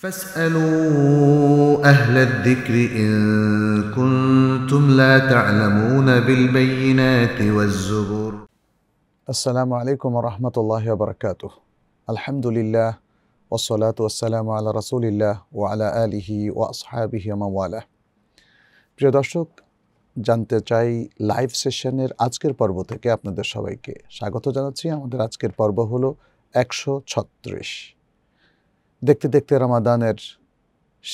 فاسألوا أهل الذكر إن كنتم لا تعلمون بالبينات والزبر السلام عليكم ورحمة الله وبركاته الحمد لله والصلاة والسلام على رسول الله وعلى آله وأصحابه ومن والاه প্রিয় দর্শক জানতে চাই লাইভ সেশনের আজকের পর্ব থেকে আপনাদের সবাইকে স্বাগত জানাচ্ছি আমাদের আজকের পর্ব হলো একশো ছত্রিশ দেখতে দেখতে রামাদানের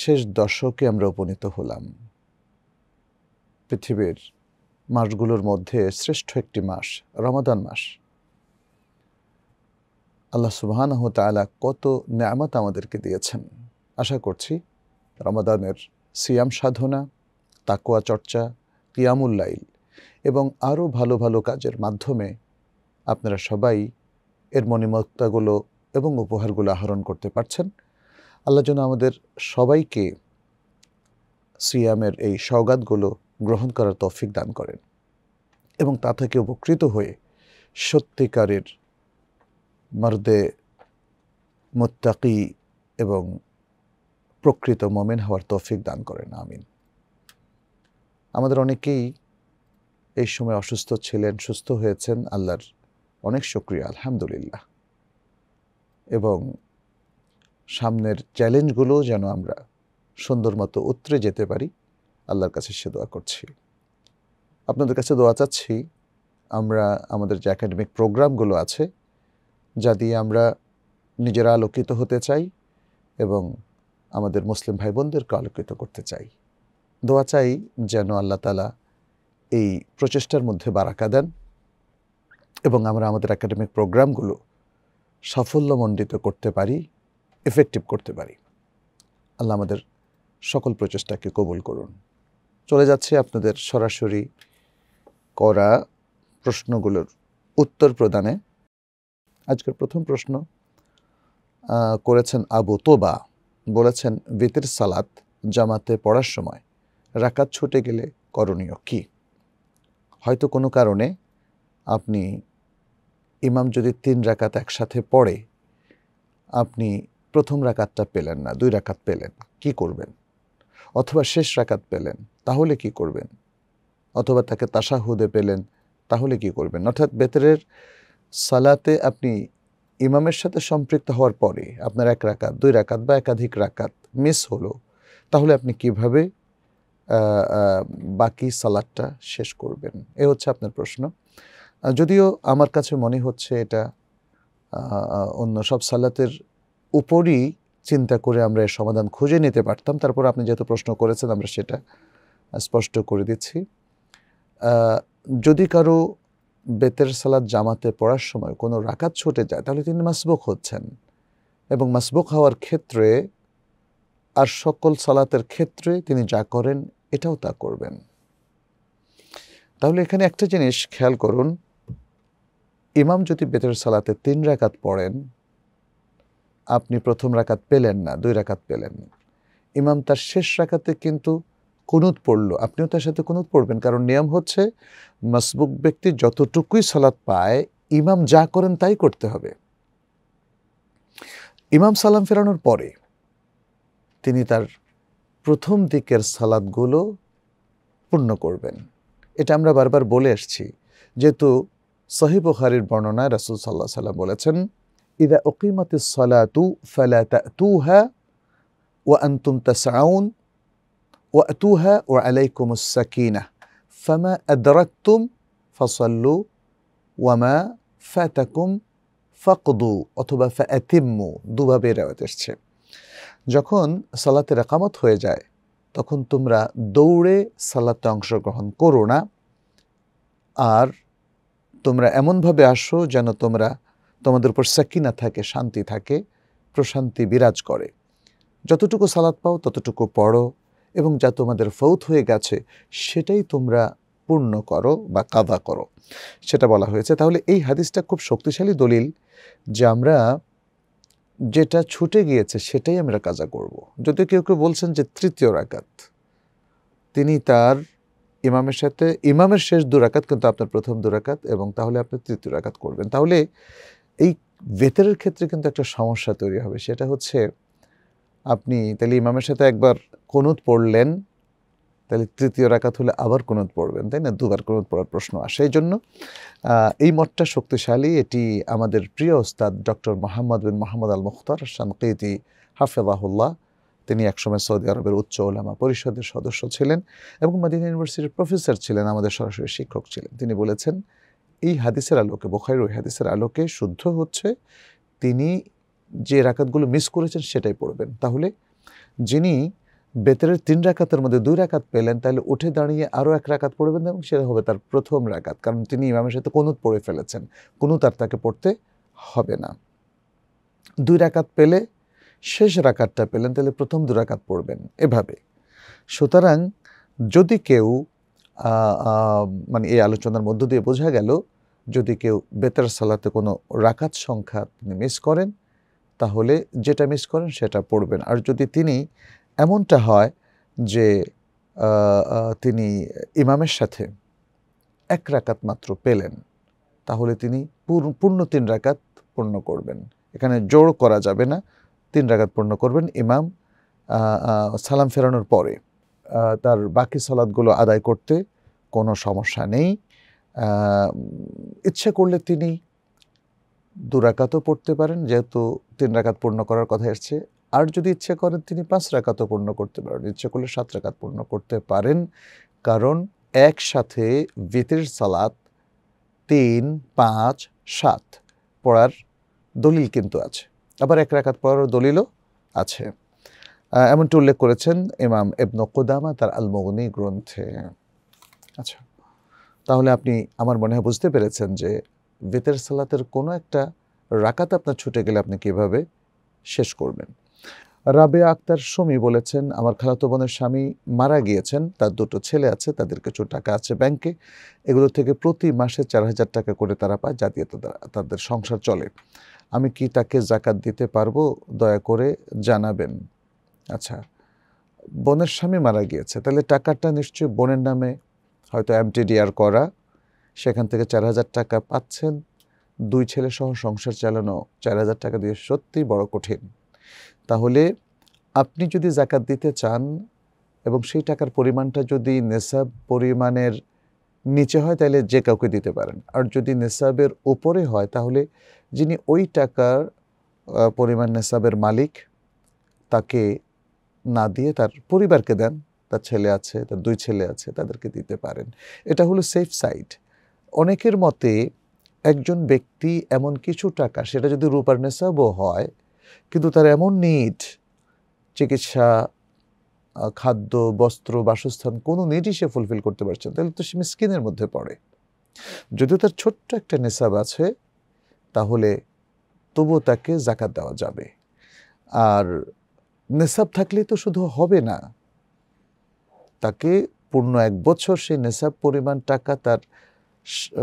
শেষ দশকে আমরা উপনীত হলাম পৃথিবীর মাসগুলোর মধ্যে শ্রেষ্ঠ একটি মাস রমাদান মাস আল্লাহ সুবাহানহ তালা কত ন্যামত আমাদেরকে দিয়েছেন আশা করছি রমাদানের সিয়াম সাধনা তাকুয়া চর্চা কিয়ামুল্লাইল এবং আরও ভালো ভালো কাজের মাধ্যমে আপনারা সবাই এর মনিমত্তাগুলো এবং উপহারগুলো আহরণ করতে পারছেন আল্লাহ যেন আমাদের সবাইকে সিয়ামের এই সওগাতগুলো গ্রহণ করার তৌফিক দান করেন এবং তা থেকে উপকৃত হয়ে সত্যিকারের মর্দে মোত্তাকি এবং প্রকৃত মোমেন হওয়ার তৌফিক দান করেন আমিন আমাদের অনেকেই এই সময় অসুস্থ ছিলেন সুস্থ হয়েছেন আল্লাহর অনেক শুক্রিয়া আলহামদুলিল্লাহ এবং সামনের চ্যালেঞ্জগুলোও যেন আমরা সুন্দর মতো উতরে যেতে পারি আল্লাহর কাছে সে দোয়া করছি আপনাদের কাছে দোয়া চাচ্ছি আমরা আমাদের যে একাডেমিক প্রোগ্রামগুলো আছে যা দিয়ে আমরা নিজেরা আলোকিত হতে চাই এবং আমাদের মুসলিম ভাই বোনদেরকে আলোকিত করতে চাই দোয়া চাই যেন আল্লাহ তালা এই প্রচেষ্টার মধ্যে বারাকা দেন এবং আমরা আমাদের একাডেমিক প্রোগ্রামগুলো সাফল্যমণ্ডিত করতে পারি এফেক্টিভ করতে পারি আল্লাহ আমাদের সকল প্রচেষ্টাকে কবুল করুন চলে যাচ্ছে আপনাদের সরাসরি করা প্রশ্নগুলোর উত্তর প্রদানে আজকের প্রথম প্রশ্ন করেছেন আবু তোবা বলেছেন বেতের সালাত জামাতে পড়ার সময় রাকাত ছুটে গেলে করণীয় কি হয়তো কোনো কারণে আপনি ইমাম যদি তিন রাকাত একসাথে পড়ে আপনি প্রথম রাকাতটা পেলেন না দুই রাকাত পেলেন কি করবেন অথবা শেষ রাকাত পেলেন তাহলে কি করবেন অথবা তাকে তাসাহুদে পেলেন তাহলে কি করবেন অর্থাৎ বেতরের সালাতে আপনি ইমামের সাথে সম্পৃক্ত হওয়ার পরে আপনার এক রাকাত দুই রাকাত বা একাধিক রাকাত মিস হলো তাহলে আপনি কিভাবে বাকি সালাদটা শেষ করবেন এ হচ্ছে আপনার প্রশ্ন যদিও আমার কাছে মনে হচ্ছে এটা অন্য সব সালাতের উপরই চিন্তা করে আমরা এর সমাধান খুঁজে নিতে পারতাম তারপর আপনি যেহেতু প্রশ্ন করেছেন আমরা সেটা স্পষ্ট করে দিচ্ছি যদি কারো বেতের সালাদ জামাতে পড়ার সময় কোনো রাকাত ছুটে যায় তাহলে তিনি মাসবুক হচ্ছেন এবং মাসবুক হওয়ার ক্ষেত্রে আর সকল সালাতের ক্ষেত্রে তিনি যা করেন এটাও তা করবেন তাহলে এখানে একটা জিনিস খেয়াল করুন ইমাম যদি বেতের সালাতে তিন রাকাত পড়েন আপনি প্রথম রাকাত পেলেন না দুই রাকাত পেলেন ইমাম তার শেষ রাকাতে কিন্তু কুনুত পড়ল আপনিও তার সাথে কুনুত পড়বেন কারণ নিয়ম হচ্ছে মাসবুক ব্যক্তি যতটুকুই সালাত পায় ইমাম যা করেন তাই করতে হবে ইমাম সালাম ফেরানোর পরে তিনি তার প্রথম দিকের সালাদগুলো পূর্ণ করবেন এটা আমরা বারবার বলে আসছি যেহেতু সহি বুখারির বর্ণনায় রাসুল সাল্লাহ সাল্লাম বলেছেন ইদা ওকিমাতি সলাতু ফালা তাতুহা ও আন্তুম তাসাউন ও আতুহা ও আলাইকুম সাকিনা ফামা আদরাক্তুম ফসল্লু ওয়ামা ফাতাকুম ফাকদু অথবা ফ্যাতিম্মু দুভাবে রেওয়াত এসছে যখন সালাতে রেকামত হয়ে যায় তখন তোমরা দৌড়ে সালাতে অংশগ্রহণ করো না আর তোমরা এমনভাবে আসো যেন তোমরা তোমাদের উপর সাকিনা থাকে শান্তি থাকে প্রশান্তি বিরাজ করে যতটুকু সালাদ পাও ততটুকু পড়ো এবং যা তোমাদের ফৌত হয়ে গেছে সেটাই তোমরা পূর্ণ করো বা কাদা করো সেটা বলা হয়েছে তাহলে এই হাদিসটা খুব শক্তিশালী দলিল যে আমরা যেটা ছুটে গিয়েছে সেটাই আমরা কাজা করব। যদি কেউ কেউ বলছেন যে তৃতীয় রাকাত তিনি তার ইমামের সাথে ইমামের শেষ দুরাকাত কিন্তু আপনার প্রথম দুরাকাত এবং তাহলে আপনি তৃতীয় রাকাত করবেন তাহলে এই বেতারের ক্ষেত্রে কিন্তু একটা সমস্যা তৈরি হবে সেটা হচ্ছে আপনি তাহলে ইমামের সাথে একবার কোনুত পড়লেন তাহলে তৃতীয় রাকাত হলে আবার কনুদ পড়বেন তাই না দুবার কনুদ পড়ার প্রশ্ন আসে এই জন্য এই মতটা শক্তিশালী এটি আমাদের প্রিয় ওস্তাদ doctor Mohammad bin Mohammad al Mukhtar Shanqiti হাফেজাহুল্লাহ তিনি একসময় সৌদি আরবের উচ্চ ওলামা পরিষদের সদস্য ছিলেন এবং মাদিনা ইউনিভার্সিটির প্রফেসর ছিলেন আমাদের সরাসরি শিক্ষক ছিলেন তিনি বলেছেন এই হাদিসের আলোকে বোখাইর ওই হাদিসের আলোকে শুদ্ধ হচ্ছে তিনি যে রাকাতগুলো মিস করেছেন সেটাই পড়বেন তাহলে যিনি বেতরের তিন রাকাতের মধ্যে দুই রাকাত পেলেন তাহলে উঠে দাঁড়িয়ে আরও এক রাকাত পড়বেন এবং সেটা হবে তার প্রথম রাকাত কারণ তিনি ইমামের সাথে কোনুত পড়ে ফেলেছেন কোনুত আর তাকে পড়তে হবে না দুই রাকাত পেলে শেষ রাকাতটা পেলেন তাহলে প্রথম দুরাকাত পড়বেন এভাবে সুতরাং যদি কেউ মানে এই আলোচনার মধ্য দিয়ে বোঝা গেল যদি কেউ বেতার সালাতে কোনো রাকাত সংখ্যা তিনি মিস করেন তাহলে যেটা মিস করেন সেটা পড়বেন আর যদি তিনি এমনটা হয় যে তিনি ইমামের সাথে এক রাকাত মাত্র পেলেন তাহলে তিনি পূর্ণ তিন রাকাত পূর্ণ করবেন এখানে জোর করা যাবে না তিন রাগাত পূর্ণ করবেন ইমাম সালাম ফেরানোর পরে তার বাকি সালাদগুলো আদায় করতে কোনো সমস্যা নেই ইচ্ছে করলে তিনি দু রাকাতও পড়তে পারেন যেহেতু তিন রাকাত পূর্ণ করার কথা এসছে আর যদি ইচ্ছে করেন তিনি পাঁচ রাকাতও পূর্ণ করতে পারেন ইচ্ছে করলে সাত রাকাত পূর্ণ করতে পারেন কারণ একসাথে ভিতের সালাত তিন পাঁচ সাত পড়ার দলিল কিন্তু আছে আবার এক রাকাত পড়ারও দলিলও আছে এমনটি উল্লেখ করেছেন ইমাম এবন কোদামা তার আলমগনি গ্রন্থে আচ্ছা তাহলে আপনি আমার মনে হয় বুঝতে পেরেছেন যে বেতের সালাতের কোনো একটা রাকাত আপনার ছুটে গেলে আপনি কিভাবে শেষ করবেন রাবে আক্তার সমী বলেছেন আমার খালাতো বোনের স্বামী মারা গিয়েছেন তার দুটো ছেলে আছে তাদের কিছু টাকা আছে ব্যাংকে এগুলো থেকে প্রতি মাসে চার হাজার টাকা করে তারা পায় যা দিয়ে তাদের সংসার চলে আমি কি তাকে জাকাত দিতে পারবো দয়া করে জানাবেন আচ্ছা বোনের স্বামী মারা গিয়েছে তাহলে টাকাটা নিশ্চয়ই বোনের নামে হয়তো এমটিডিআর করা সেখান থেকে চার হাজার টাকা পাচ্ছেন দুই ছেলে সহ সংসার চালানো চার হাজার টাকা দিয়ে সত্যিই বড় কঠিন তাহলে আপনি যদি জাকাত দিতে চান এবং সেই টাকার পরিমাণটা যদি নেশাব পরিমাণের নিচে হয় তাহলে যে কাউকে দিতে পারেন আর যদি নেশাবের ওপরে হয় তাহলে যিনি ওই টাকার পরিমাণ নেশাবের মালিক তাকে না দিয়ে তার পরিবারকে দেন তার ছেলে আছে তার দুই ছেলে আছে তাদেরকে দিতে পারেন এটা হলো সেফ সাইড অনেকের মতে একজন ব্যক্তি এমন কিছু টাকা সেটা যদি রূপার নেশাবও হয় কিন্তু তার এমন নিট চিকিৎসা খাদ্য বস্ত্র বাসস্থান কোনো নিজই সে ফুলফিল করতে পারছে না তাহলে তো সে মিসকিনের মধ্যে পড়ে যদিও তার ছোট্ট একটা নেশাব আছে তাহলে তবুও তাকে জাকাত দেওয়া যাবে আর নেশাব থাকলে তো শুধু হবে না তাকে পূর্ণ এক বছর সেই নেশাব পরিমাণ টাকা তার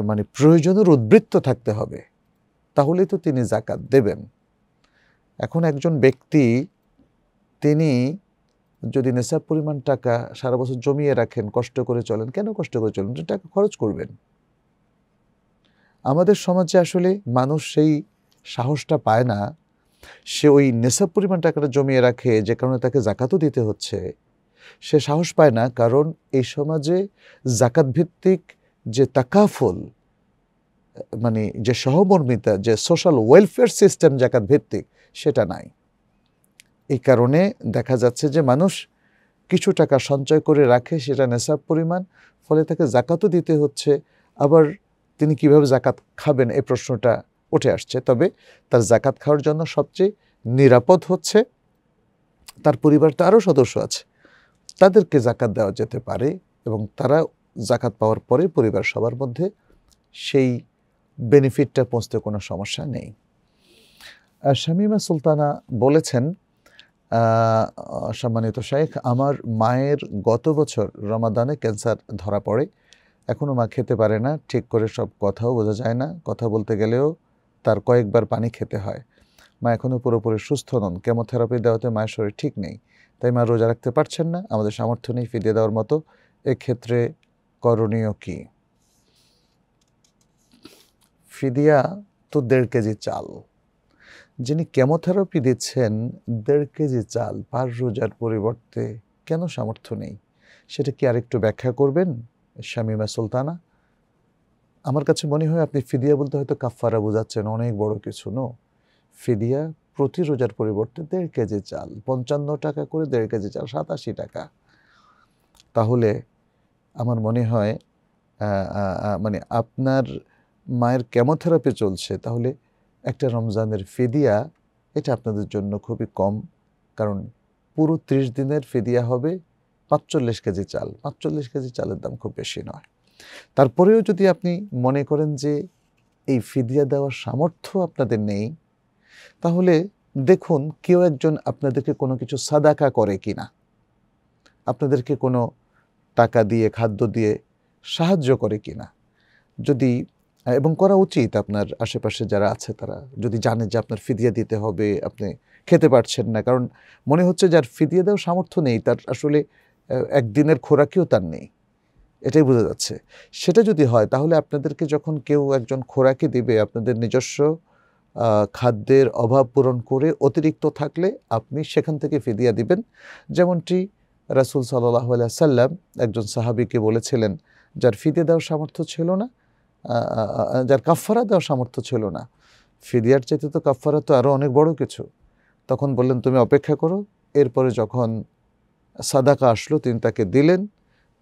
মানে প্রয়োজনের উদ্বৃত্ত থাকতে হবে তাহলে তো তিনি জাকাত দেবেন এখন একজন ব্যক্তি তিনি যদি নেশাব পরিমাণ টাকা সারা বছর জমিয়ে রাখেন কষ্ট করে চলেন কেন কষ্ট করে চলেন টাকা খরচ করবেন আমাদের সমাজে আসলে মানুষ সেই সাহসটা পায় না সে ওই নেশাব পরিমাণ টাকাটা জমিয়ে রাখে যে কারণে তাকে জাকাতও দিতে হচ্ছে সে সাহস পায় না কারণ এই সমাজে জাকাত ভিত্তিক যে তাকাফল মানে যে সহমর্মিতা যে সোশ্যাল ওয়েলফেয়ার সিস্টেম জাকাত ভিত্তিক সেটা নাই এই কারণে দেখা যাচ্ছে যে মানুষ কিছু টাকা সঞ্চয় করে রাখে সেটা নেশাব পরিমাণ ফলে তাকে জাকাতও দিতে হচ্ছে আবার তিনি কিভাবে জাকাত খাবেন এই প্রশ্নটা উঠে আসছে তবে তার জাকাত খাওয়ার জন্য সবচেয়ে নিরাপদ হচ্ছে তার পরিবার তো আরও সদস্য আছে তাদেরকে জাকাত দেওয়া যেতে পারে এবং তারা জাকাত পাওয়ার পরে পরিবার সবার মধ্যে সেই বেনিফিটটা পৌঁছতে কোনো সমস্যা নেই শামিমা সুলতানা বলেছেন সম্মানিত শেখ আমার মায়ের গত বছর রমাদানে ক্যান্সার ধরা পড়ে এখনও মা খেতে পারে না ঠিক করে সব কথাও বোঝা যায় না কথা বলতে গেলেও তার কয়েকবার পানি খেতে হয় মা এখনও পুরোপুরি সুস্থ নন কেমোথেরাপি দেওয়াতে মায়ের শরীর ঠিক নেই তাই মা রোজা রাখতে পারছেন না আমাদের সামর্থ্য নেই ফিরিয়ে দেওয়ার মতো এক্ষেত্রে করণীয় কি ফিদিয়া তো দেড় কেজি চাল যিনি কেমোথেরাপি দিচ্ছেন দেড় কেজি চাল পার রোজার পরিবর্তে কেন সামর্থ্য নেই সেটা কি আরেকটু ব্যাখ্যা করবেন শামিমা সুলতানা আমার কাছে মনে হয় আপনি ফিদিয়া বলতে হয়তো কাফারা বোঝাচ্ছেন অনেক বড় কিছু নো ফিদিয়া প্রতি রোজার পরিবর্তে দেড় কেজি চাল পঞ্চান্ন টাকা করে দেড় কেজি চাল সাতাশি টাকা তাহলে আমার মনে হয় মানে আপনার মায়ের কেমোথেরাপি চলছে তাহলে একটা রমজানের ফেদিয়া এটা আপনাদের জন্য খুবই কম কারণ পুরো ত্রিশ দিনের ফেদিয়া হবে পাঁচচল্লিশ কেজি চাল পাঁচচল্লিশ কেজি চালের দাম খুব বেশি নয় তারপরেও যদি আপনি মনে করেন যে এই ফিদিয়া দেওয়ার সামর্থ্য আপনাদের নেই তাহলে দেখুন কেউ একজন আপনাদেরকে কোনো কিছু সাদাকা করে কি না আপনাদেরকে কোনো টাকা দিয়ে খাদ্য দিয়ে সাহায্য করে কি না যদি হ্যাঁ, এবং করা উচিত আপনার আশেপাশে যারা আছে তারা যদি জানে যে আপনার ফিদিয়া দিতে হবে আপনি খেতে পারছেন না কারণ মনে হচ্ছে যার ফিদিয়া দেওয়ার সামর্থ্য নেই তার আসলে একদিনের খোরাকিও তার নেই এটাই বোঝা যাচ্ছে সেটা যদি হয় তাহলে আপনাদেরকে যখন কেউ একজন খোরাকি দিবে আপনাদের নিজস্ব খাদ্যের অভাব পূরণ করে অতিরিক্ত থাকলে আপনি সেখান থেকে ফিদিয়া দিবেন যেমনটি রাসুল সাল্লাহ সাল্লাম একজন সাহাবিকে বলেছিলেন যার ফিদিয়া দেওয়ার সামর্থ্য ছিল না যার কাফারা দেওয়ার সামর্থ্য ছিল না ফিদিয়ার চাইতে তো কাফারা তো আরও অনেক বড় কিছু তখন বললেন তুমি অপেক্ষা করো এরপরে যখন সাদাকা আসলো তিনি তাকে দিলেন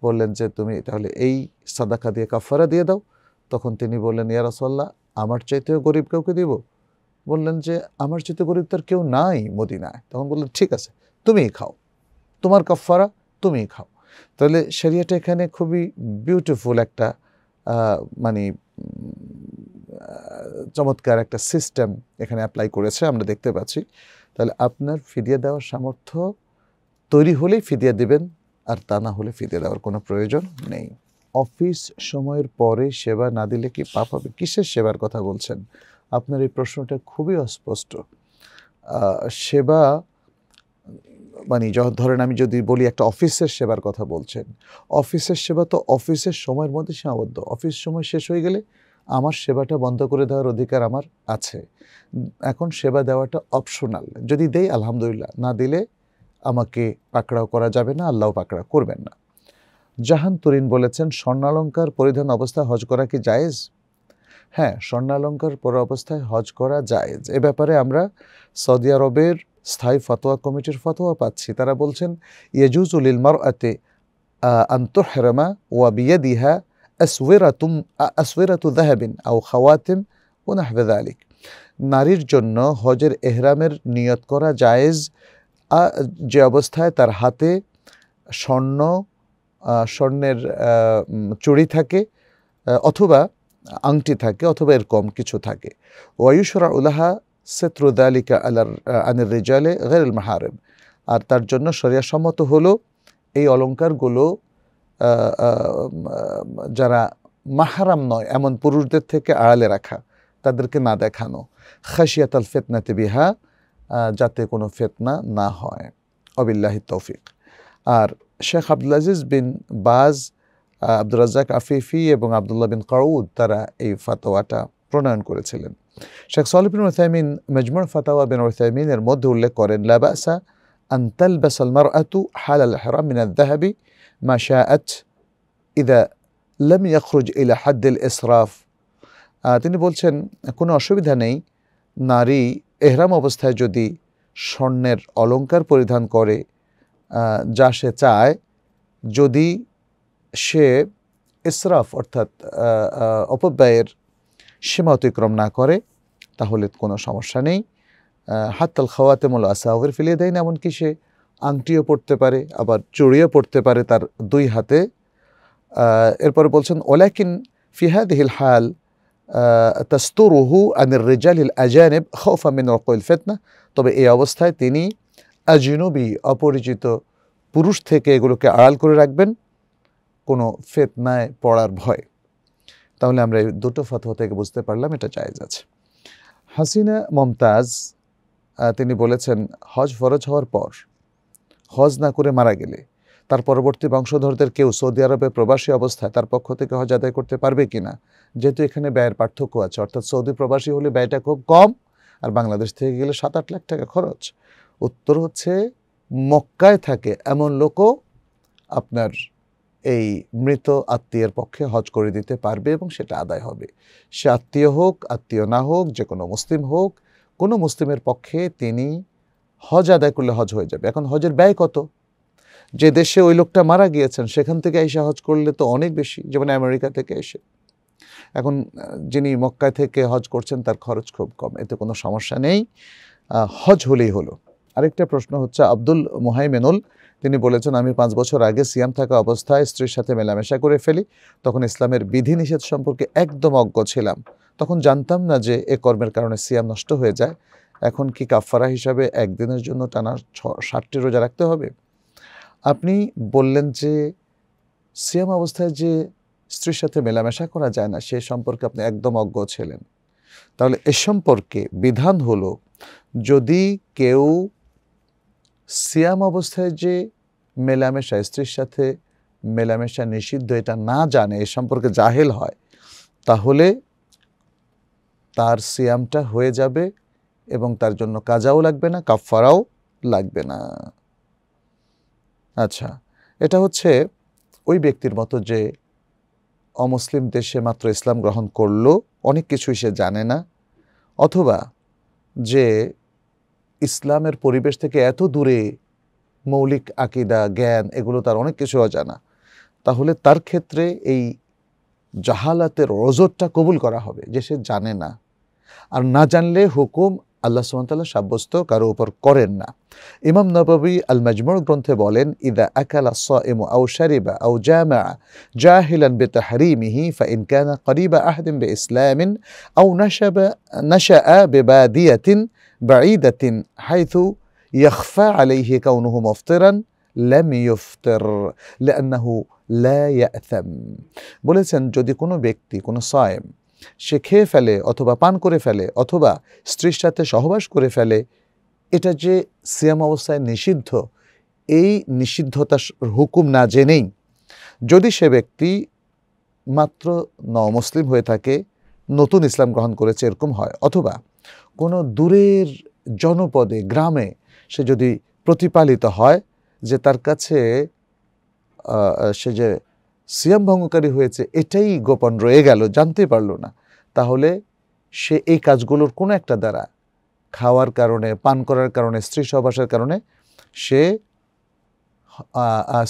বললেন যে তুমি তাহলে এই সাদাকা দিয়ে কাফারা দিয়ে দাও তখন তিনি বললেন ইয়ারসল্লাহ আমার চাইতেও গরিব কাউকে দিব বললেন যে আমার চাইতে গরিব তার কেউ নাই মদিনায় তখন বললেন ঠিক আছে তুমিই খাও তোমার কাফারা তুমিই খাও তাহলে সেরিয়াটা এখানে খুবই বিউটিফুল একটা মানে চমৎকার একটা সিস্টেম এখানে অ্যাপ্লাই করেছে আমরা দেখতে পাচ্ছি তাহলে আপনার ফিরিয়ে দেওয়ার সামর্থ্য তৈরি হলেই ফিরিয়ে দেবেন আর তা না হলে ফিরিয়ে দেওয়ার কোনো প্রয়োজন নেই অফিস সময়ের পরে সেবা না দিলে কি পাপ হবে কিসের সেবার কথা বলছেন আপনার এই প্রশ্নটা খুবই অস্পষ্ট সেবা মানে যখন ধরেন আমি যদি বলি একটা অফিসের সেবার কথা বলছেন অফিসের সেবা তো অফিসের সময়ের মধ্যে সীমাবদ্ধ অফিস সময় শেষ হয়ে গেলে আমার সেবাটা বন্ধ করে দেওয়ার অধিকার আমার আছে এখন সেবা দেওয়াটা অপশনাল যদি দেই আলহামদুলিল্লাহ না দিলে আমাকে পাকড়াও করা যাবে না আল্লাহ পাকড়া করবেন না জাহান তরিন বলেছেন স্বর্ণালঙ্কার পরিধান অবস্থায় হজ করা কি জায়েজ হ্যাঁ স্বর্ণালঙ্কার পর অবস্থায় হজ করা জায়েজ এ ব্যাপারে আমরা সৌদি আরবের স্থায়ী ফতোয়া কমিটির ফতোয়া পাচ্ছি তারা বলছেন ইয়েজুজুলিল ইলমার আতে আন্তঃরমা ওয়া বিয়াদিহা আসওয়েরাতুম আসওয়েরাতু দাহাবিন আও খাওয়াতিম ও নাহবেদ আলিক নারীর জন্য হজের এহরামের নিয়ত করা জায়েজ যে অবস্থায় তার হাতে স্বর্ণ স্বর্ণের চুড়ি থাকে অথবা আংটি থাকে অথবা এরকম কিছু থাকে ওয়ায়ুসরা উলাহা সেত্রু দালিকা আলার আনির রেজালে গের মাহারেম আর তার জন্য সম্মত হলো এই অলঙ্কারগুলো যারা মাহারাম নয় এমন পুরুষদের থেকে আড়ালে রাখা তাদেরকে না দেখানো খাসিয়াত আল ফেতনাতে বিহা যাতে কোনো ফেতনা না হয় অবিল্লাহি তৌফিক আর শেখ আব্দুল আজিজ বিন বাজ আব্দুল রাজাক আফিফি এবং আবদুল্লাহ বিন কাউদ তারা এই ফাতোয়াটা প্রণয়ন করেছিলেন শেখ সলিবিন ওসাইমিন মজমুর ফাতাওয়া বিন ওসাইমিনের মধ্যে উল্লেখ করেন লাবাসা বা বাসলমার আতু হাল আল হেরাম মিনাদ দাহাবি মাশা আচ ইদা লম ইয়াখরুজ ইলা হাদ্দিল ইসরাফ তিনি বলছেন কোনো অসুবিধা নেই নারী এহরাম অবস্থায় যদি স্বর্ণের অলঙ্কার পরিধান করে যা সে চায় যদি সে ইসরাফ অর্থাৎ অপব্যয়ের সীমা অতিক্রম না করে তাহলে কোনো সমস্যা নেই হাততাল খাওয়াতে খাওয়াতেমল আসাওয়ের ফেলিয়ে দেয় না এমনকি সে আংটিও পড়তে পারে আবার চড়িয়ে পড়তে পারে তার দুই হাতে এরপরে বলছেন ওলাকিন হিল হাল আনের রেজাল হিল আজানেব খৌফ আমিন রকইল ফেতনা তবে এই অবস্থায় তিনি আজিনবি অপরিচিত পুরুষ থেকে এগুলোকে আড়াল করে রাখবেন কোনো ফেতনায় পড়ার ভয় তাহলে আমরা এই দুটো ফতোয়া থেকে বুঝতে পারলাম এটা জায়েজ আছে হাসিনা মমতাজ তিনি বলেছেন হজ ফরজ হওয়ার পর হজ না করে মারা গেলে তার পরবর্তী বংশধরদের কেউ সৌদি আরবে প্রবাসী অবস্থায় তার পক্ষ থেকে হজ আদায় করতে পারবে কি না যেহেতু এখানে ব্যয়ের পার্থক্য আছে অর্থাৎ সৌদি প্রবাসী হলে ব্যয়টা খুব কম আর বাংলাদেশ থেকে গেলে সাত আট লাখ টাকা খরচ উত্তর হচ্ছে মক্কায় থাকে এমন লোকও আপনার এই মৃত আত্মীয়ের পক্ষে হজ করে দিতে পারবে এবং সেটা আদায় হবে সে আত্মীয় হোক আত্মীয় না হোক যে কোনো মুসলিম হোক কোনো মুসলিমের পক্ষে তিনি হজ আদায় করলে হজ হয়ে যাবে এখন হজের ব্যয় কত যে দেশে ওই লোকটা মারা গিয়েছেন সেখান থেকে এসে হজ করলে তো অনেক বেশি যেমন আমেরিকা থেকে এসে এখন যিনি মক্কায় থেকে হজ করছেন তার খরচ খুব কম এতে কোনো সমস্যা নেই হজ হলেই হলো আরেকটা প্রশ্ন হচ্ছে আব্দুল মোহাইমেনুল তিনি বলেছেন আমি পাঁচ বছর আগে সিয়াম থাকা অবস্থায় স্ত্রীর সাথে মেলামেশা করে ফেলি তখন ইসলামের বিধিনিষেধ সম্পর্কে একদম অজ্ঞ ছিলাম তখন জানতাম না যে এ কর্মের কারণে সিয়াম নষ্ট হয়ে যায় এখন কি কাফারা হিসাবে একদিনের জন্য টানা ছ ষাটটি রোজা রাখতে হবে আপনি বললেন যে সিয়াম অবস্থায় যে স্ত্রীর সাথে মেলামেশা করা যায় না সে সম্পর্কে আপনি একদম অজ্ঞ ছিলেন তাহলে এ সম্পর্কে বিধান হলো যদি কেউ সিয়াম অবস্থায় যে মেলামেশা স্ত্রীর সাথে মেলামেশা নিষিদ্ধ এটা না জানে এ সম্পর্কে জাহেল হয় তাহলে তার সিয়ামটা হয়ে যাবে এবং তার জন্য কাজাও লাগবে না কাফারাও লাগবে না আচ্ছা এটা হচ্ছে ওই ব্যক্তির মতো যে অমুসলিম দেশে মাত্র ইসলাম গ্রহণ করলো অনেক কিছুই সে জানে না অথবা যে ইসলামের পরিবেশ থেকে এত দূরে মৌলিক আকিদা জ্ঞান এগুলো তার অনেক কিছু অজানা তাহলে তার ক্ষেত্রে এই জাহালাতের রজতটা কবুল করা হবে যে সে জানে না আর না জানলে হুকুম আল্লাহ সুমতাল্লাহ সাব্যস্ত কারো উপর করেন না ইমাম নবাবী আল মাজমুর গ্রন্থে বলেন ইদা আকালা এম আউ শারিবা আও জামা হিলান বে মিহি ফা ইন কানা করিবা আহদিম বে ইসলামিন আউ নাশা নাশা বে দিয়াতিন বাঈদাতিন হাইথু ইয়াখফা আলাইহি কাউনুহু মফতেরান ল্যাম ইয়ফতের লান্নাহু ল্যাম বলেছেন যদি কোনো ব্যক্তি কোনো সায়েম সে খেয়ে ফেলে অথবা পান করে ফেলে অথবা স্ত্রীর সাথে সহবাস করে ফেলে এটা যে সিয়াম অবস্থায় নিষিদ্ধ এই নিষিদ্ধতার হুকুম না জেনেই যদি সে ব্যক্তি মাত্র ন মুসলিম হয়ে থাকে নতুন ইসলাম গ্রহণ করেছে এরকম হয় অথবা কোনো দূরের জনপদে গ্রামে সে যদি প্রতিপালিত হয় যে তার কাছে সে যে সিয়াম ভঙ্গকারী হয়েছে এটাই গোপন রয়ে গেল জানতে পারলো না তাহলে সে এই কাজগুলোর কোনো একটা দ্বারা খাওয়ার কারণে পান করার কারণে স্ত্রী সহবাসের কারণে সে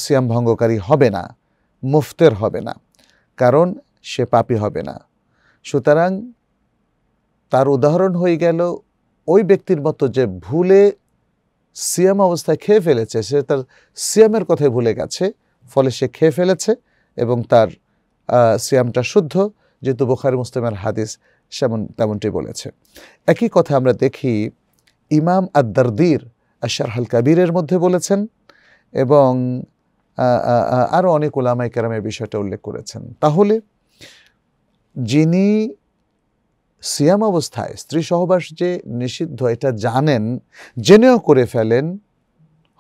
সিয়াম ভঙ্গকারী হবে না মুফতের হবে না কারণ সে পাপি হবে না সুতরাং তার উদাহরণ হয়ে গেল ওই ব্যক্তির মতো যে ভুলে সিয়াম অবস্থায় খেয়ে ফেলেছে সে তার সিয়ামের কথায় ভুলে গেছে ফলে সে খেয়ে ফেলেছে এবং তার সিয়ামটা শুদ্ধ যেহেতু বোখারি মুসলিমের হাদিস সেমন তেমনটি বলেছে একই কথা আমরা দেখি ইমাম আশার হাল কাবিরের মধ্যে বলেছেন এবং আরও অনেক ওলামাই কেরামের বিষয়টা উল্লেখ করেছেন তাহলে যিনি সিয়াম অবস্থায় স্ত্রী সহবাস যে নিষিদ্ধ এটা জানেন জেনেও করে ফেলেন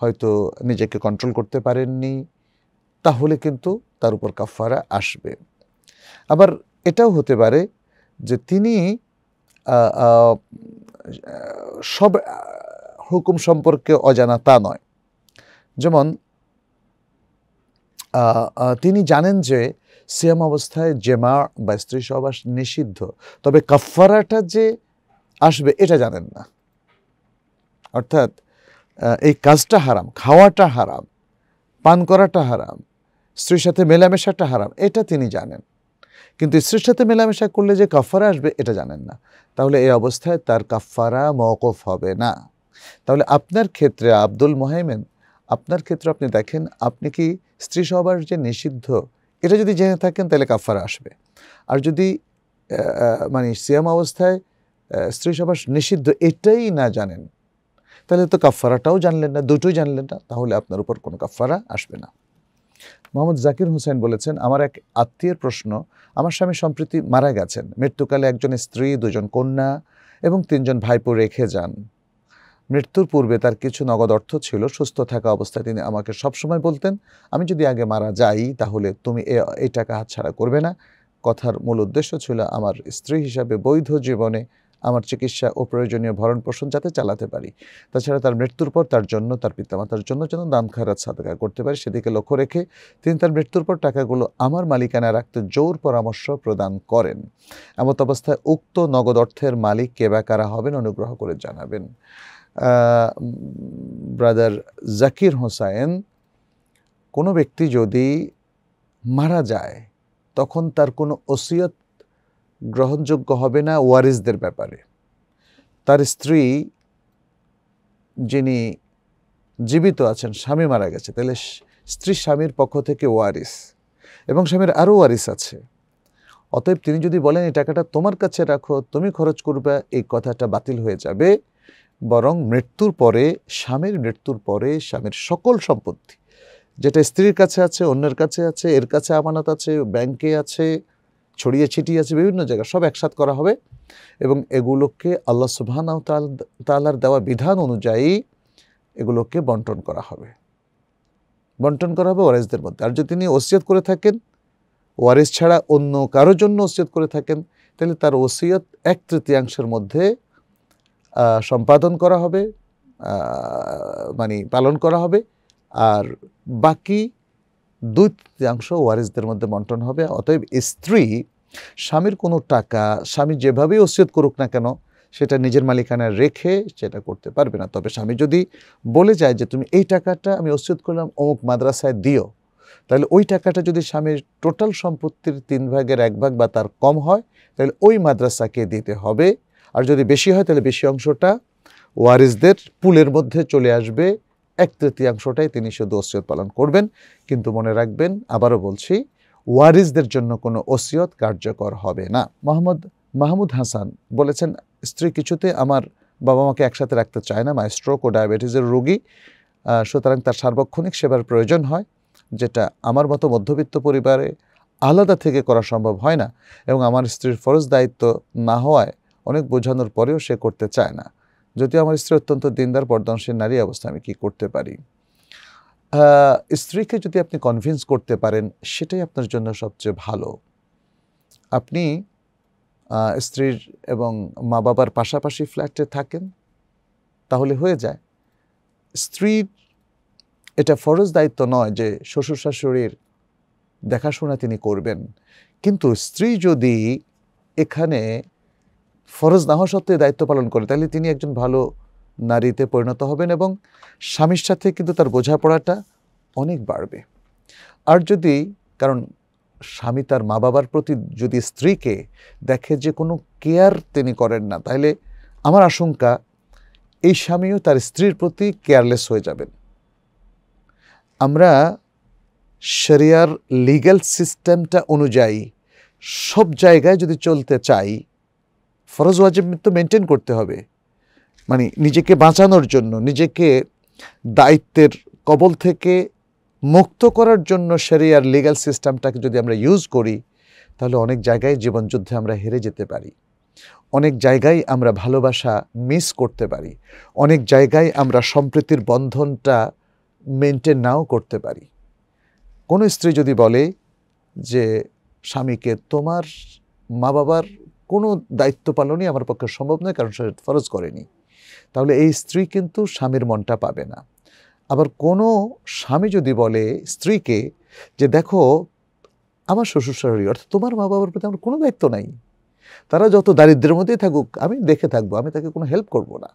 হয়তো নিজেকে কন্ট্রোল করতে পারেননি তাহলে কিন্তু তার উপর কাফারা আসবে আবার এটাও হতে পারে যে তিনি সব হুকুম সম্পর্কে অজানা তা নয় যেমন তিনি জানেন যে সিয়াম অবস্থায় জেমা বা স্ত্রী সহবাস নিষিদ্ধ তবে কাফারাটা যে আসবে এটা জানেন না অর্থাৎ এই কাজটা হারাম খাওয়াটা হারাম পান করাটা হারাম স্ত্রীর সাথে মেলামেশাটা হারাম এটা তিনি জানেন কিন্তু স্ত্রীর সাথে মেলামেশা করলে যে কাফারা আসবে এটা জানেন না তাহলে এই অবস্থায় তার কাফারা মওকফ হবে না তাহলে আপনার ক্ষেত্রে আব্দুল মোহেমেন আপনার ক্ষেত্রে আপনি দেখেন আপনি কি স্ত্রী সবার যে নিষিদ্ধ এটা যদি জেনে থাকেন তাহলে কাফার আসবে আর যদি মানে সিয়াম অবস্থায় স্ত্রী সবাস নিষিদ্ধ এটাই না জানেন তাহলে তো কাফারাটাও জানলেন না দুটোই জানলেন না তাহলে আপনার উপর কোনো কাফারা আসবে না মোহাম্মদ জাকির হোসেন বলেছেন আমার এক আত্মীয়ের প্রশ্ন আমার স্বামী সম্প্রতি মারা গেছেন মৃত্যুকালে একজন স্ত্রী দুজন কন্যা এবং তিনজন ভাইপো রেখে যান মৃত্যুর পূর্বে তার কিছু নগদ অর্থ ছিল সুস্থ থাকা অবস্থায় তিনি আমাকে সবসময় বলতেন আমি যদি আগে মারা যাই তাহলে তুমি এই টাকা হাতছাড়া করবে না কথার মূল উদ্দেশ্য ছিল আমার স্ত্রী হিসাবে বৈধ জীবনে আমার চিকিৎসা ও প্রয়োজনীয় ভরণ পোষণ যাতে চালাতে পারি তাছাড়া তার মৃত্যুর পর তার জন্য তার পিতামাতার জন্য যেন দান খারাত সাদাকা করতে পারি সেদিকে লক্ষ্য রেখে তিনি তার মৃত্যুর পর টাকাগুলো আমার মালিকানা রাখতে জোর পরামর্শ প্রদান করেন এমত অবস্থায় উক্ত নগদ অর্থের মালিক কে বা কারা হবেন অনুগ্রহ করে জানাবেন ব্রাদার জাকির হোসাইন কোনো ব্যক্তি যদি মারা যায় তখন তার কোনো ওসিয়ত গ্রহণযোগ্য হবে না ওয়ারিসদের ব্যাপারে তার স্ত্রী যিনি জীবিত আছেন স্বামী মারা গেছে তাহলে স্ত্রী স্বামীর পক্ষ থেকে ওয়ারিস এবং স্বামীর আরও ওয়ারিস আছে অতএব তিনি যদি বলেন এই টাকাটা তোমার কাছে রাখো তুমি খরচ করবে এই কথাটা বাতিল হয়ে যাবে বরং মৃত্যুর পরে স্বামীর মৃত্যুর পরে স্বামীর সকল সম্পত্তি যেটা স্ত্রীর কাছে আছে অন্যের কাছে আছে এর কাছে আমানত আছে ব্যাংকে আছে ছড়িয়ে ছিটিয়ে আছে বিভিন্ন জায়গায় সব একসাথ করা হবে এবং এগুলোকে আল্লাহ সুবহান তালার দেওয়া বিধান অনুযায়ী এগুলোকে বন্টন করা হবে বন্টন করা হবে ওয়ারেসদের মধ্যে আর যদি তিনি ওসিয়ত করে থাকেন ওয়ারেস ছাড়া অন্য কারোর জন্য ওসিয়ত করে থাকেন তাহলে তার ওসিয়ত এক তৃতীয়াংশের মধ্যে সম্পাদন করা হবে মানে পালন করা হবে আর বাকি দুই তৃতীয়াংশ ওয়ারিসদের মধ্যে বন্টন হবে অতএব স্ত্রী স্বামীর কোনো টাকা স্বামী যেভাবেই অসিয়ত করুক না কেন সেটা নিজের মালিকানায় রেখে সেটা করতে পারবে না তবে স্বামী যদি বলে যায় যে তুমি এই টাকাটা আমি অসিয়ত করলাম অমুক মাদ্রাসায় দিও তাহলে ওই টাকাটা যদি স্বামীর টোটাল সম্পত্তির তিন ভাগের এক ভাগ বা তার কম হয় তাহলে ওই মাদ্রাসাকে দিতে হবে আর যদি বেশি হয় তাহলে বেশি অংশটা ওয়ারিসদের পুলের মধ্যে চলে আসবে এক তৃতীয়াংশটাই তিনি শুধু ওসিয়ত পালন করবেন কিন্তু মনে রাখবেন আবারও বলছি ওয়ারিসদের জন্য কোনো ওসিয়ত কার্যকর হবে না মোহাম্মদ মাহমুদ হাসান বলেছেন স্ত্রী কিছুতে আমার বাবা মাকে একসাথে রাখতে চায় না মা মানে স্ট্রোক ও ডায়াবেটিসের রোগী সুতরাং তার সার্বক্ষণিক সেবার প্রয়োজন হয় যেটা আমার মতো মধ্যবিত্ত পরিবারে আলাদা থেকে করা সম্ভব হয় না এবং আমার স্ত্রীর ফরজ দায়িত্ব না হওয়ায় অনেক বোঝানোর পরেও সে করতে চায় না যদিও আমার স্ত্রী অত্যন্ত দিনদার পর্দনশীল নারী অবস্থা আমি কী করতে পারি স্ত্রীকে যদি আপনি কনভিন্স করতে পারেন সেটাই আপনার জন্য সবচেয়ে ভালো আপনি স্ত্রীর এবং মা বাবার পাশাপাশি ফ্ল্যাটে থাকেন তাহলে হয়ে যায় স্ত্রীর এটা ফরজ দায়িত্ব নয় যে শ্বশুর শাশুড়ির দেখাশোনা তিনি করবেন কিন্তু স্ত্রী যদি এখানে ফরজ না হওয়া সত্ত্বেও দায়িত্ব পালন করে তাহলে তিনি একজন ভালো নারীতে পরিণত হবেন এবং স্বামীর সাথে কিন্তু তার বোঝাপড়াটা অনেক বাড়বে আর যদি কারণ স্বামী তার মা বাবার প্রতি যদি স্ত্রীকে দেখে যে কোনো কেয়ার তিনি করেন না তাহলে আমার আশঙ্কা এই স্বামীও তার স্ত্রীর প্রতি কেয়ারলেস হয়ে যাবেন আমরা শরিয়ার লিগ্যাল সিস্টেমটা অনুযায়ী সব জায়গায় যদি চলতে চাই ফরজ ওয়াজিব তো মেনটেন করতে হবে মানে নিজেকে বাঁচানোর জন্য নিজেকে দায়িত্বের কবল থেকে মুক্ত করার জন্য আর লিগাল সিস্টেমটাকে যদি আমরা ইউজ করি তাহলে অনেক জায়গায় জীবনযুদ্ধে আমরা হেরে যেতে পারি অনেক জায়গায় আমরা ভালোবাসা মিস করতে পারি অনেক জায়গায় আমরা সম্প্রীতির বন্ধনটা মেনটেন নাও করতে পারি কোনো স্ত্রী যদি বলে যে স্বামীকে তোমার মা বাবার কোনো দায়িত্ব পালনই আমার পক্ষে সম্ভব নয় কারণ সে ফরজ করেনি তাহলে এই স্ত্রী কিন্তু স্বামীর মনটা পাবে না আবার কোনো স্বামী যদি বলে স্ত্রীকে যে দেখো আমার শ্বশুর শাশুড়ি অর্থাৎ তোমার মা বাবার প্রতি আমার কোনো দায়িত্ব নাই তারা যত দারিদ্রের মধ্যেই থাকুক আমি দেখে থাকবো আমি তাকে কোনো হেল্প করব না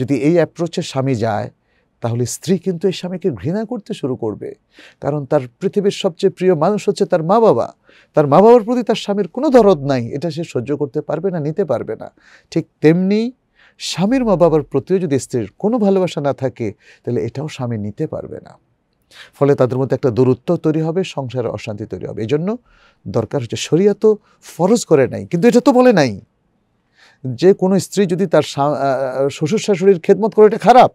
যদি এই অ্যাপ্রোচে স্বামী যায় তাহলে স্ত্রী কিন্তু এই স্বামীকে ঘৃণা করতে শুরু করবে কারণ তার পৃথিবীর সবচেয়ে প্রিয় মানুষ হচ্ছে তার মা বাবা তার মা বাবার প্রতি তার স্বামীর কোনো দরদ নাই এটা সে সহ্য করতে পারবে না নিতে পারবে না ঠিক তেমনি স্বামীর মা বাবার প্রতিও যদি স্ত্রীর কোনো ভালোবাসা না থাকে তাহলে এটাও স্বামী নিতে পারবে না ফলে তাদের মধ্যে একটা দূরত্ব তৈরি হবে সংসারে অশান্তি তৈরি হবে এই জন্য দরকার হচ্ছে শরিয়া তো ফরজ করে নাই কিন্তু এটা তো বলে নাই যে কোনো স্ত্রী যদি তার শ্বশুর শাশুড়ির খেদমত করে এটা খারাপ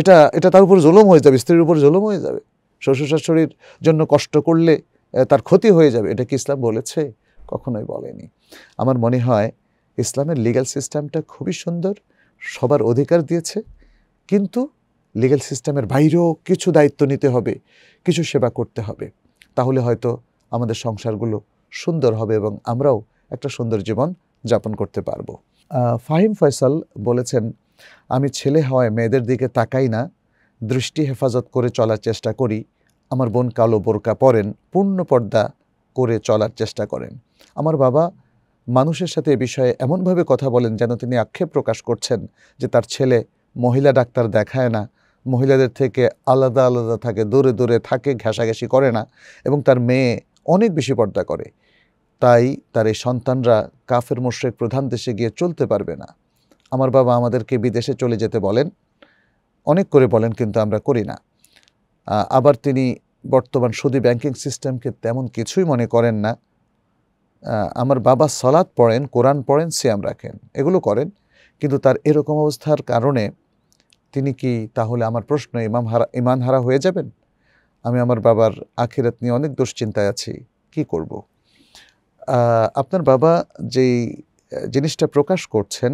এটা এটা তার উপর জলম হয়ে যাবে স্ত্রীর উপর জলম হয়ে যাবে শ্বশুর শাশুড়ির জন্য কষ্ট করলে তার ক্ষতি হয়ে যাবে এটা কি ইসলাম বলেছে কখনোই বলেনি আমার মনে হয় ইসলামের লিগ্যাল সিস্টেমটা খুবই সুন্দর সবার অধিকার দিয়েছে কিন্তু লিগ্যাল সিস্টেমের বাইরেও কিছু দায়িত্ব নিতে হবে কিছু সেবা করতে হবে তাহলে হয়তো আমাদের সংসারগুলো সুন্দর হবে এবং আমরাও একটা সুন্দর জীবন যাপন করতে পারবো ফাহিম ফয়সাল বলেছেন আমি ছেলে হওয়ায় মেয়েদের দিকে তাকাই না দৃষ্টি হেফাজত করে চলার চেষ্টা করি আমার বোন কালো বোরকা পরেন পূর্ণ পর্দা করে চলার চেষ্টা করেন আমার বাবা মানুষের সাথে এ বিষয়ে এমনভাবে কথা বলেন যেন তিনি আক্ষেপ প্রকাশ করছেন যে তার ছেলে মহিলা ডাক্তার দেখায় না মহিলাদের থেকে আলাদা আলাদা থাকে দূরে দূরে থাকে ঘেঁষাঘেঁষি করে না এবং তার মেয়ে অনেক বেশি পর্দা করে তাই তার এই সন্তানরা কাফের মোশ্রেক প্রধান দেশে গিয়ে চলতে পারবে না আমার বাবা আমাদেরকে বিদেশে চলে যেতে বলেন অনেক করে বলেন কিন্তু আমরা করি না আবার তিনি বর্তমান সুদী ব্যাংকিং সিস্টেমকে তেমন কিছুই মনে করেন না আমার বাবা সলাদ পড়েন কোরআন পড়েন সিয়াম রাখেন এগুলো করেন কিন্তু তার এরকম অবস্থার কারণে তিনি কি তাহলে আমার প্রশ্ন ইমাম হারা ইমান হারা হয়ে যাবেন আমি আমার বাবার আখিরাত নিয়ে অনেক দুশ্চিন্তায় আছি কি করব আপনার বাবা যেই জিনিসটা প্রকাশ করছেন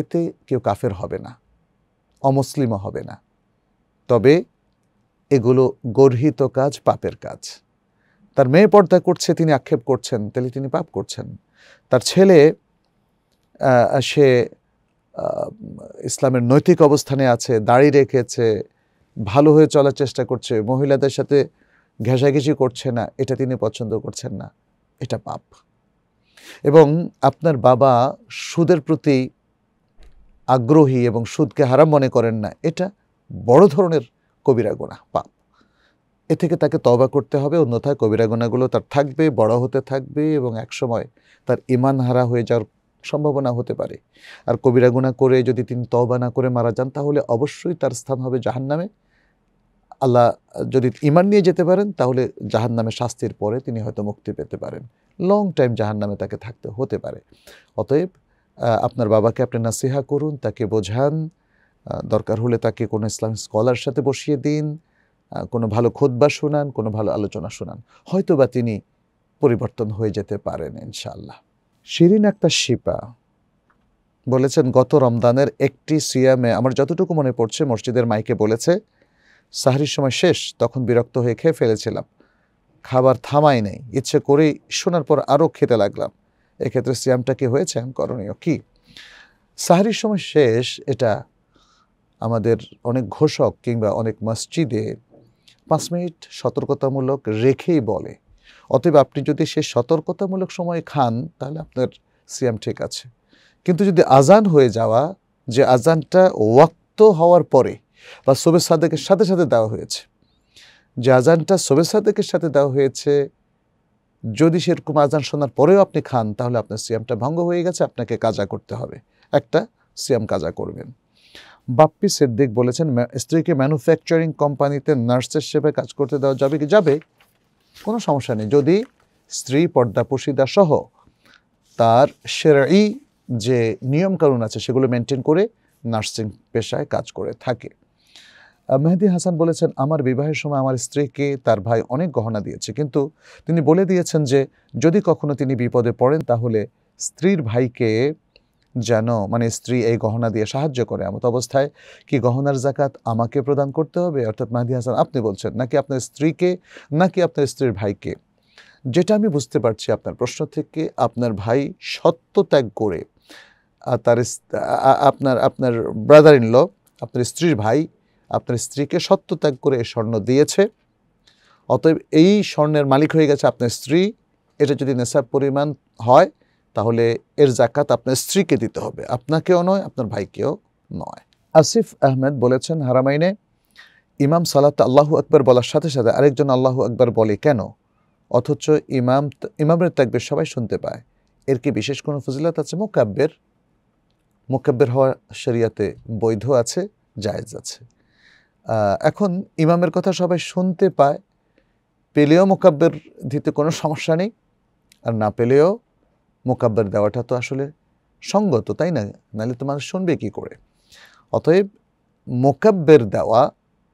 এতে কেউ কাফের হবে না অমুসলিমও হবে না তবে এগুলো গর্হিত কাজ পাপের কাজ তার মেয়ে পর্দা করছে তিনি আক্ষেপ করছেন তাহলে তিনি পাপ করছেন তার ছেলে সে ইসলামের নৈতিক অবস্থানে আছে দাড়ি রেখেছে ভালো হয়ে চলার চেষ্টা করছে মহিলাদের সাথে ঘেঁষাঘেঁষি করছে না এটা তিনি পছন্দ করছেন না এটা পাপ এবং আপনার বাবা সুদের প্রতি আগ্রহী এবং সুদকে হারাম মনে করেন না এটা বড় ধরনের কবিরা গোনা পাপ এ থেকে তাকে তবা করতে হবে অন্যথায় কবিরা গোনাগুলো তার থাকবে বড় হতে থাকবে এবং একসময় তার ইমান হারা হয়ে যাওয়ার সম্ভাবনা হতে পারে আর কবিরা গুণা করে যদি তিনি তবা না করে মারা যান তাহলে অবশ্যই তার স্থান হবে জাহান্নামে আল্লাহ যদি ইমান নিয়ে যেতে পারেন তাহলে জাহান নামে শাস্তির পরে তিনি হয়তো মুক্তি পেতে পারেন লং টাইম জাহান নামে তাকে থাকতে হতে পারে অতএব আপনার বাবাকে আপনি নাসিহা করুন তাকে বোঝান দরকার হলে তাকে কোনো ইসলাম স্কলার সাথে বসিয়ে দিন কোনো ভালো খোদবা শোনান কোনো ভালো আলোচনা শোনান হয়তো বা তিনি পরিবর্তন হয়ে যেতে পারেন ইনশাল্লাহ শিরিন আক্তার শিপা বলেছেন গত রমদানের একটি সিয়ামে আমার যতটুকু মনে পড়ছে মসজিদের মাইকে বলেছে সাহারির সময় শেষ তখন বিরক্ত হয়ে খেয়ে ফেলেছিলাম খাবার থামাই নেই ইচ্ছে করেই শোনার পর আরও খেতে লাগলাম এক্ষেত্রে সিয়ামটা কি হয়েছে করণীয় কি সাহারির সময় শেষ এটা আমাদের অনেক ঘোষক কিংবা অনেক মসজিদে পাঁচ মিনিট সতর্কতামূলক রেখেই বলে অতএব আপনি যদি সে সতর্কতামূলক সময় খান তাহলে আপনার সিয়াম ঠিক আছে কিন্তু যদি আজান হয়ে যাওয়া যে আজানটা ওয়াক্ত হওয়ার পরে বা সোবে সাদেকের সাথে সাথে দেওয়া হয়েছে যে আজানটা সোবে সাদেকের সাথে দেওয়া হয়েছে যদি সেরকম আজান শোনার পরেও আপনি খান তাহলে আপনার সিয়ামটা ভঙ্গ হয়ে গেছে আপনাকে কাজা করতে হবে একটা সিয়াম কাজা করবেন বাপ্পি সিদ্দিক বলেছেন স্ত্রীকে ম্যানুফ্যাকচারিং কোম্পানিতে নার্স হিসেবে কাজ করতে দেওয়া যাবে কি যাবে কোনো সমস্যা নেই যদি স্ত্রী পর্দাপোশিদা সহ তার সেরাই যে নিয়মকানুন আছে সেগুলো মেনটেন করে নার্সিং পেশায় কাজ করে থাকে মেহেদি হাসান বলেছেন আমার বিবাহের সময় আমার স্ত্রীকে তার ভাই অনেক গহনা দিয়েছে কিন্তু তিনি বলে দিয়েছেন যে যদি কখনো তিনি বিপদে পড়েন তাহলে স্ত্রীর ভাইকে যেন মানে স্ত্রী এই গহনা দিয়ে সাহায্য করে এমত অবস্থায় কি গহনার জাকাত আমাকে প্রদান করতে হবে অর্থাৎ মেহেদি হাসান আপনি বলছেন নাকি আপনার স্ত্রীকে নাকি আপনার স্ত্রীর ভাইকে যেটা আমি বুঝতে পারছি আপনার প্রশ্ন থেকে আপনার ভাই সত্য ত্যাগ করে তার আপনার আপনার ব্রাদার ইন ল আপনার স্ত্রীর ভাই আপনার স্ত্রীকে সত্য ত্যাগ করে এ স্বর্ণ দিয়েছে অতএব এই স্বর্ণের মালিক হয়ে গেছে আপনার স্ত্রী এটা যদি নেশার পরিমাণ হয় তাহলে এর জাকাত আপনার স্ত্রীকে দিতে হবে আপনাকেও নয় আপনার ভাইকেও নয় আসিফ আহমেদ বলেছেন হারামাইনে ইমাম সালাত আল্লাহু আকবর বলার সাথে সাথে আরেকজন আল্লাহু আকবর বলে কেন অথচ ইমাম ইমামের তাকবির সবাই শুনতে পায় এর কি বিশেষ কোনো ফজিলত আছে মোকাব্যের মোকাব্যের হওয়া শরিয়াতে বৈধ আছে জায়েজ আছে এখন ইমামের কথা সবাই শুনতে পায় পেলেও মোকাব্বের দিতে কোনো সমস্যা নেই আর না পেলেও মোকাব্বের দেওয়াটা তো আসলে সঙ্গত তাই না নাহলে তো মানুষ শুনবে কী করে অতএব মোকাব্বের দেওয়া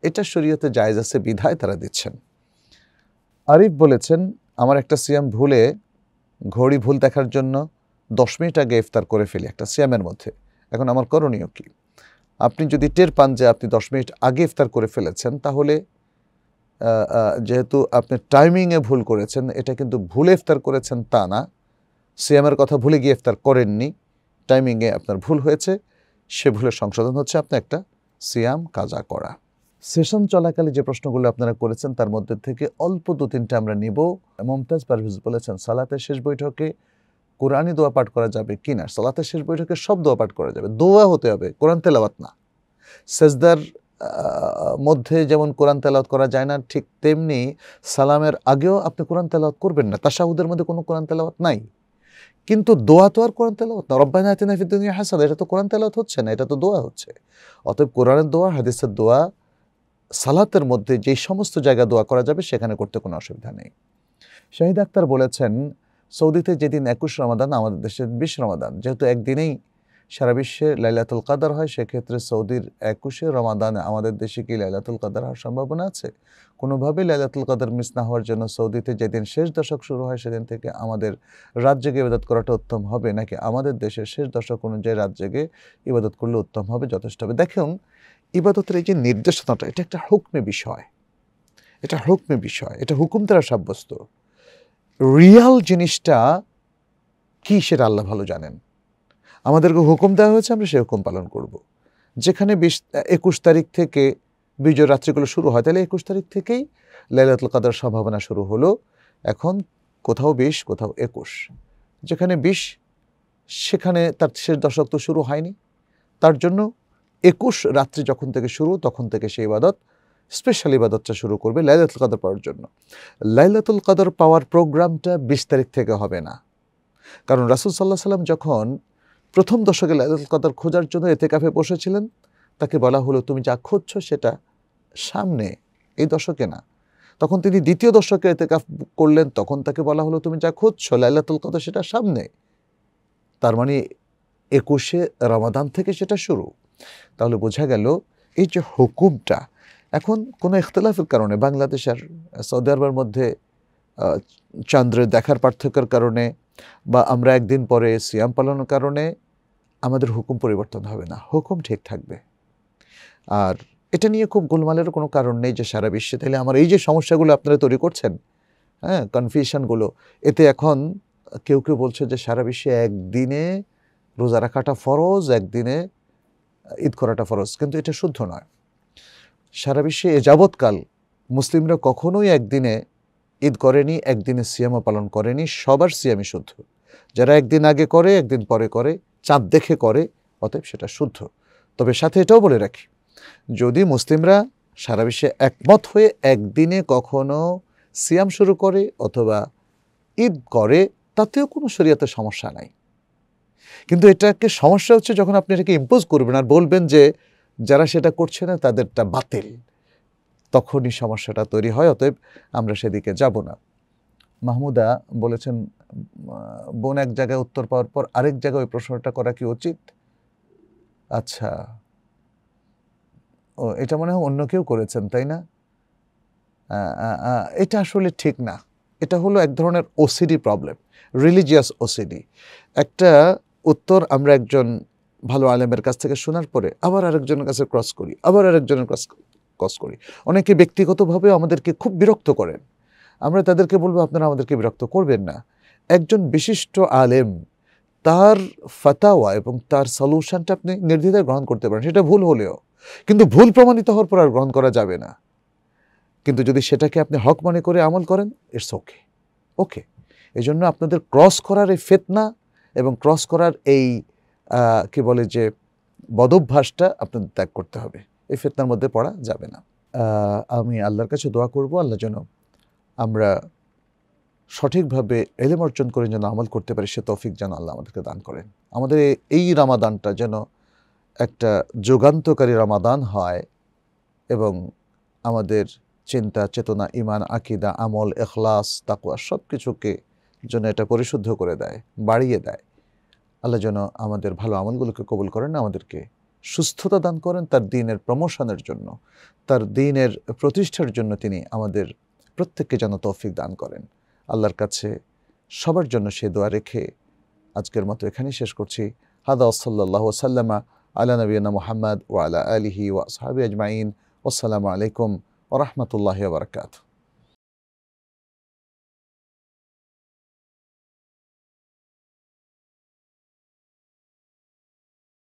এটা শরীয়তে জায়জ আছে বিধায় তারা দিচ্ছেন আরিফ বলেছেন আমার একটা সিয়াম ভুলে ঘড়ি ভুল দেখার জন্য দশ মিনিট আগে ইফতার করে ফেলি একটা সিয়ামের মধ্যে এখন আমার করণীয় কী আপনি যদি টের পান যে আপনি দশ মিনিট আগে ইফতার করে ফেলেছেন তাহলে যেহেতু আপনি টাইমিংয়ে ভুল করেছেন এটা কিন্তু ভুলে ইফতার করেছেন তা না সিয়ামের কথা ভুলে গিয়ে ইফতার করেননি টাইমিংয়ে আপনার ভুল হয়েছে সে ভুলের সংশোধন হচ্ছে আপনি একটা সিয়াম কাজা করা সেশন চলাকালে যে প্রশ্নগুলো আপনারা করেছেন তার মধ্যে থেকে অল্প দু তিনটা আমরা নিব মমতাজ পারভিজ বলেছেন সালাতের শেষ বৈঠকে কোরআনই দোয়া পাঠ করা যাবে কি না সালাতের শেষ বৈঠকে সব দোয়া পাঠ করা যাবে দোয়া হতে হবে কোরআন তেলাওয়াত না সেজদার মধ্যে যেমন কোরআন তেলাওয়াত করা যায় না ঠিক তেমনি সালামের আগেও আপনি কোরআন তেলাওয়াত করবেন না তাসাহুদের মধ্যে কোনো কোরআন তেলাওয়াত নাই কিন্তু দোয়া তো আর কোরআন তেলাওয়াত না রব্বানা আতিনা ফিদ হাসান এটা তো কোরআন তেলাওয়াত হচ্ছে না এটা তো দোয়া হচ্ছে অতএব কোরআনের দোয়া হাদিসের দোয়া সালাতের মধ্যে যেই সমস্ত জায়গা দোয়া করা যাবে সেখানে করতে কোনো অসুবিধা নেই শাহিদ আক্তার বলেছেন সৌদিতে যেদিন একুশ রমাদান আমাদের দেশে বিশ রমাদান যেহেতু একদিনেই সারা বিশ্বে লাইলাতুল কাদার হয় সেক্ষেত্রে সৌদির একুশে রমাদানে আমাদের দেশে কি লাইলাতুল কাদার হওয়ার সম্ভাবনা আছে কোনোভাবেই লাইলাতুল কাদার মিস না হওয়ার জন্য সৌদিতে যেদিন শেষ দশক শুরু হয় সেদিন থেকে আমাদের রাত জেগে ইবাদত করাটা উত্তম হবে নাকি আমাদের দেশের শেষ দশক অনুযায়ী রাত জেগে ইবাদত করলে উত্তম হবে যথেষ্ট হবে দেখুন ইবাদতের এই যে নির্দেশনাটা এটা একটা হুকমে বিষয় এটা হুকমে বিষয় এটা হুকুম দ্বারা সাব্যস্ত রিয়াল জিনিসটা কি সেটা আল্লাহ ভালো জানেন আমাদেরকে হুকুম দেওয়া হয়েছে আমরা সেই হুকুম পালন করব। যেখানে বিশ একুশ তারিখ থেকে বিজয় রাত্রিগুলো শুরু হয় তাহলে একুশ তারিখ থেকেই লাইলাতুল কাদার সম্ভাবনা শুরু হলো এখন কোথাও বিশ কোথাও একুশ যেখানে বিশ সেখানে তার শেষ দশক তো শুরু হয়নি তার জন্য একুশ রাত্রি যখন থেকে শুরু তখন থেকে সেই ইবাদত স্পেশাল ইবাদতটা শুরু করবে লাইলাতুল কাদর পাওয়ার জন্য লাইলাতুল কাদর পাওয়ার প্রোগ্রামটা বিশ তারিখ থেকে হবে না কারণ রাসুল সাল্লাহ সাল্লাম যখন প্রথম দশকে লাইলাতুল কাদর খোঁজার জন্য এতে কাফে বসেছিলেন তাকে বলা হলো তুমি যা খুঁজছ সেটা সামনে এই দশকে না তখন তিনি দ্বিতীয় দশকে এতে কাফ করলেন তখন তাকে বলা হলো তুমি যা খুঁজছ লাইলাতুল কাদর সেটা সামনে তার মানে একুশে রমাদান থেকে সেটা শুরু তাহলে বোঝা গেল এই যে হুকুমটা এখন কোনো ইখতলাফের কারণে বাংলাদেশ আর সৌদি আরবের মধ্যে চান্দ্রের দেখার পার্থক্যের কারণে বা আমরা একদিন পরে সিয়াম পালনের কারণে আমাদের হুকুম পরিবর্তন হবে না হুকুম ঠিক থাকবে আর এটা নিয়ে খুব গোলমালেরও কোনো কারণ নেই যে সারা বিশ্বে তাহলে আমার এই যে সমস্যাগুলো আপনারা তৈরি করছেন হ্যাঁ কনফিউশনগুলো এতে এখন কেউ কেউ বলছে যে সারা বিশ্বে একদিনে রোজা রাখাটা ফরজ একদিনে ঈদ করাটা ফরজ কিন্তু এটা শুদ্ধ নয় সারা বিশ্বে এ যাবৎকাল মুসলিমরা কখনোই একদিনে ঈদ করেনি একদিনে সিয়ামও পালন করেনি সবার সিয়ামই শুদ্ধ যারা একদিন আগে করে একদিন পরে করে চাঁদ দেখে করে অতএব সেটা শুদ্ধ তবে সাথে এটাও বলে রাখি যদি মুসলিমরা সারা বিশ্বে একমত হয়ে একদিনে কখনো সিয়াম শুরু করে অথবা ঈদ করে তাতেও কোনো শরীয়তে সমস্যা নাই কিন্তু এটাকে সমস্যা হচ্ছে যখন আপনি এটাকে ইম্পোজ করবেন আর বলবেন যে যারা সেটা করছে না তাদেরটা বাতিল তখনই সমস্যাটা তৈরি হয় অতএব আমরা সেদিকে যাব না মাহমুদা বলেছেন বোন এক জায়গায় উত্তর পাওয়ার পর আরেক জায়গায় ওই প্রশ্নটা করা কি উচিত আচ্ছা ও এটা মনে হয় অন্য কেউ করেছেন তাই না এটা আসলে ঠিক না এটা হলো এক ধরনের ওসিডি প্রবলেম রিলিজিয়াস ওসিডি একটা উত্তর আমরা একজন ভালো আলেমের কাছ থেকে শোনার পরে আবার আরেকজনের কাছে ক্রস করি আবার আরেকজনের কাছ ক্রস করি অনেকে ব্যক্তিগতভাবে আমাদেরকে খুব বিরক্ত করেন আমরা তাদেরকে বলবো আপনারা আমাদেরকে বিরক্ত করবেন না একজন বিশিষ্ট আলেম তার ফাতাওয়া এবং তার সলিউশনটা আপনি নির্দ্বিধায় গ্রহণ করতে পারেন সেটা ভুল হলেও কিন্তু ভুল প্রমাণিত হওয়ার পর আর গ্রহণ করা যাবে না কিন্তু যদি সেটাকে আপনি হক মনে করে আমল করেন ইটস ওকে ওকে এই জন্য আপনাদের ক্রস করার এই ফেতনা এবং ক্রস করার এই কি বলে যে বদভ্যাসটা আপনাদের ত্যাগ করতে হবে এই ফেতনার মধ্যে পড়া যাবে না আমি আল্লাহর কাছে দোয়া করব আল্লাহ যেন আমরা সঠিকভাবে এলেম অর্জন করে যেন আমল করতে পারি সে তৌফিক যেন আল্লাহ আমাদেরকে দান করেন আমাদের এই রামাদানটা যেন একটা যুগান্তকারী রামাদান হয় এবং আমাদের চিন্তা চেতনা ইমান আকিদা আমল এখলাস তাকুয়া সব কিছুকে যেন এটা পরিশুদ্ধ করে দেয় বাড়িয়ে দেয় আল্লাহ যেন আমাদের ভালো আমলগুলোকে কবুল করেন আমাদেরকে সুস্থতা দান করেন তার দিনের প্রমোশনের জন্য তার দিনের প্রতিষ্ঠার জন্য তিনি আমাদের প্রত্যেককে যেন তৌফিক দান করেন আল্লাহর কাছে সবার জন্য সে দোয়া রেখে আজকের মতো এখানেই শেষ করছি হাদা ওসল্লাহ সাল্লামা আলা নবীনা মোহাম্মদ ওয়া আলা আলিহি সাহাবি আজমাইন ওসালামু আলাইকুম ও রহমতুল্লাহ বারকাতু